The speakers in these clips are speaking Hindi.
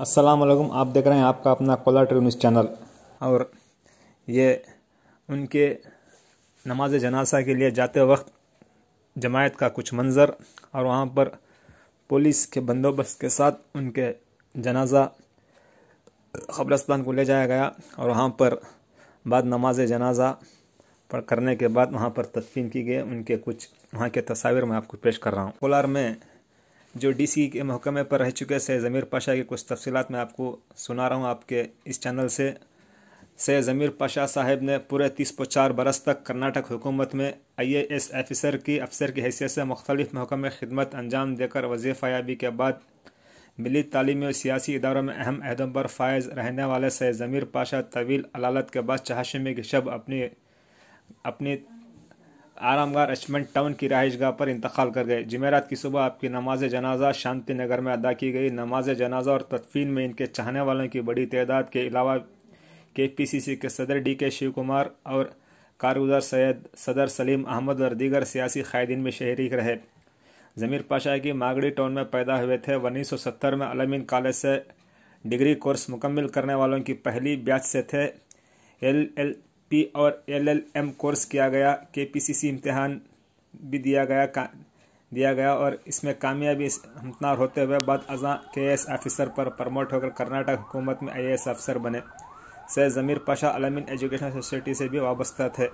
अस्सलाम वालेकुम आप देख रहे हैं आपका अपना कोला न्यूज चैनल और ये उनके नमाज जनाजा के लिए जाते वक्त जमायत का कुछ मंज़र और वहाँ पर पुलिस के बंदोबस्त के साथ उनके जनाजा कब्रस्तान को ले जाया गया और वहाँ पर बाद नमाज जनाजा पर करने के बाद वहाँ पर तदफीन की गई उनके कुछ वहाँ के तस्वीर मैं आपको पेश कर रहा हूँ कोलार में जो डी सी के महकमे पर रह चुके सैद ज़मीर पाशा की कुछ तफसीत मैं आपको सुना रहा हूँ आपके इस चैनल से सैद ज़मीर पाशा साहब ने पूरे तीस पो चार बरस तक कर्नाटक हुकूमत में आई ए एस एफिसर की अफसर की हैसियत से मुख्तलिफ महकमे खिदमत अंजाम देकर वजीफ़ याबी के बाद मिली तालीमी और सियासी इदारों में अहम अहदों पर फायज रहने वाले सैद ज़मीर पाशा तवील अलालत के बाद चहाशमी की शब अपनी अपनी आरामगार अचमन टाउन की रहायशगाह पर इंतकाल कर गए जमेरात की सुबह आपकी नमाज जनाजा शांति नगर में अदा की गई नमाज जनाजा और तदफीन में इनके चाहने वालों की बड़ी तादाद के अलावा के पी सी सी के सदर डी के शिव कुमार और कारगुजार सैद सदर सलीम अहमद और दीगर सियासी कायदीन में शहरीक रहे जमीर पाशा की मागड़ी टाउन में पैदा हुए थे उन्नीस सौ सत्तर में अलमिन कॉलेज से डिग्री कोर्स मुकम्मल करने वालों की पहली ब्याच से थे एल एल पी और एलएलएम कोर्स किया गया केपीसीसी इम्तिहान भी दिया गया का, दिया गया और इसमें कामयाबी हमतनार होते हुए बाद अजा के एस ऑफिसर पर प्रमोट होकर कर्नाटक हुकूमत में आई अफसर बने सैद ज़मीर पाशा अलमिन एजुकेशन सोसाइटी से भी वाबस्ता थे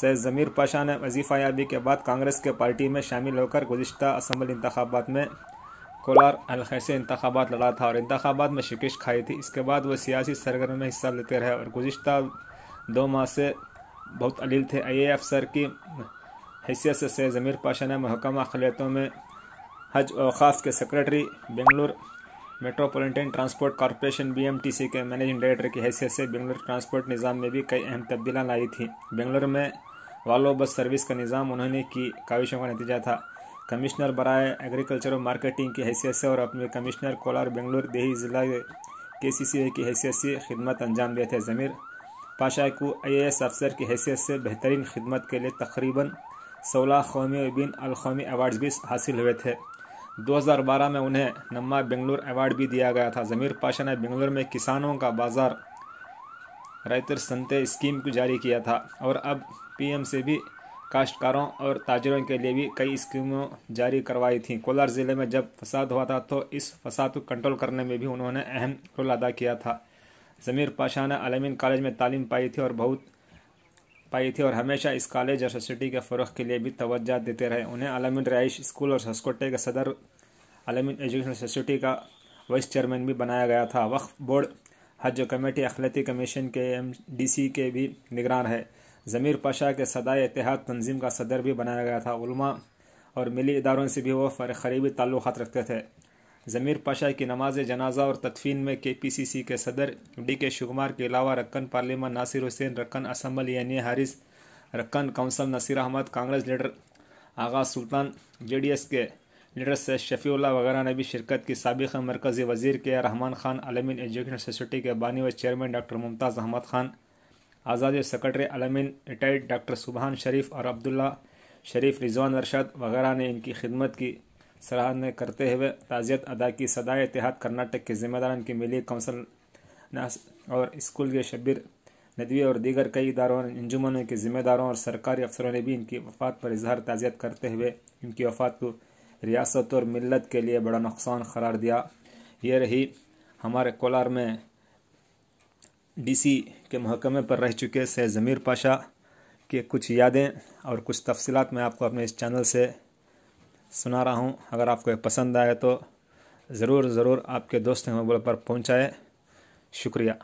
सैद ज़मीर पाशा ने वजीफ़ा याबी के बाद कांग्रेस के पार्टी में शामिल होकर गुजशत असम्बली इंतबात में कोलार अलखैसे इंतबात लड़ा था और इंतबात में शिकश खाई थी इसके बाद वह सियासी सरगर्म में हिस्सा लेते रहे और गुजशत दो माह से बहुत अलील थे आई अफसर की हैसियत से, सैद ज़मीर पाशा ने महकमा अखिलतों में हज अवकाफ के secretary Bengaluru metropolitan transport corporation BMTC के मैनेजिंग डायरेक्टर की हैसियत से बेंगलुरु ट्रांसपोर्ट निज़ाम में भी कई अहम तब्दीलियाँ लाई थी बेंगलुरु में वालो बस सर्विस का निज़ाम उन्होंने की काविशों का नतीजा था कमिश्नर बरए एग्रीकल्चर और मार्केटिंग की हैसियत से और अपने कमिश्नर कोलार बेंगलुरु देही ज़िला के सी सी ए की हैसियत से खिदमत अंजाम दिए थे ज़मीर पाशा को आई एस अफसर की हैसियत से बेहतरीन खिदमत के लिए तकरीबन सोलह कौमी बिन अलकौमी अवार्ड भी हासिल हुए थे 2012 में उन्हें नम्मा बेंगलुर अवार्ड भी दिया गया था ज़मीर पाशा ने बेंगलुरु में किसानों का बाज़ार रैतर संते स्कीम को जारी किया था और अब पीएम से भी काश्तकारों और ताजरों के लिए भी कई स्कीमों जारी करवाई थी कोलार ज़िले में जब फसाद हुआ था तो इस फसाद को कंट्रोल करने में भी उन्होंने अहम रोल अदा किया था ज़मीर ने अलमिन कॉलेज में तालीम पाई थी और बहुत पाई थी और हमेशा इस कॉलेज और सोसाइटी के फरोह के लिए भी तोज्जा देते रहे उन्हें अलमिन रिहाइश स्कूल और हस्कोटे के सदर अलमिन एजुकेशन सोसाइटी का वाइस चेयरमैन भी बनाया गया था वक्फ बोर्ड हज कमेटी अखलती commission K M D C के भी निगरान है ज़मीर पाशा के सदाए इतिहाद तंजीम का सदर भी बनाया गया था उलमा और मिली इदारों से भी वो फर करीबी ताल्लुक़ रखते थे ज़मीर पाशा की नमाज जनाजा और तदफीन में के पी सी सी के सदर डी के शुमार के अलावा रक्न पार्लियामान नासिर हुसैन रक्न असम्बल यानी हारिस रक्न council Naseer Ahmad Congress leader Aga Sultan J D S के लीडर से शफीउल्ला वगैरह ने भी शिरकत की सबक मरकज़ी वजीर K Rahman Khan Al-Ameen education society के बानी व chairman doctor Mumtaz Ahmad Khan Azad secretary Al-Ameen retired doctor Subhan Sharif और अब्दुल्ला शरीफ रिजवान अरशद वगैरह ने इनकी खिदमत की सराहना करते हुए ताजियत अदा की सदाए इतिहाद कर्नाटक के जिम्मेदार की मिली कौंसल और स्कूल के शब्बीर नदवी और दीगर कई इदारों और के जिम्मेदारों और सरकारी अफसरों ने भी इनकी वफात पर इजहार ताज़ियत करते हुए इनकी वफात को रियासत और मिलत के लिए बड़ा नुकसान करार दिया ये रही हमारे कोलार में डीसी के महकमे पर रह चुके से ज़मीर पाशा के कुछ यादें और कुछ तफसलत मैं आपको अपने इस चैनल से सुना रहा हूँ अगर आपको पसंद आए तो ज़रूर ज़रूर आपके दोस्त मोबाइल पर पहुँचाए शुक्रिया